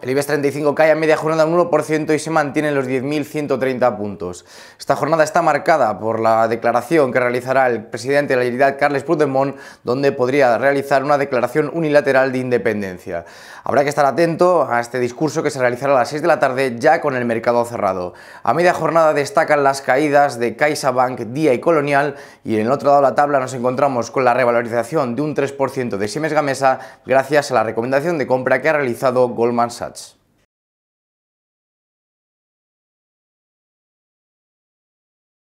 El IBEX 35 cae a media jornada un 1% y se mantiene en los 10.130 puntos. Esta jornada está marcada por la declaración que realizará el presidente de la Generalitat, Carles Puigdemont, donde podría realizar una declaración unilateral de independencia. Habrá que estar atento a este discurso que se realizará a las 6 de la tarde ya con el mercado cerrado. A media jornada destacan las caídas de CaixaBank, Día y Colonial y en el otro lado de la tabla nos encontramos con la revalorización de un 3% de Siemens Gamesa gracias a la recomendación de compra que ha realizado Goldman Sachs.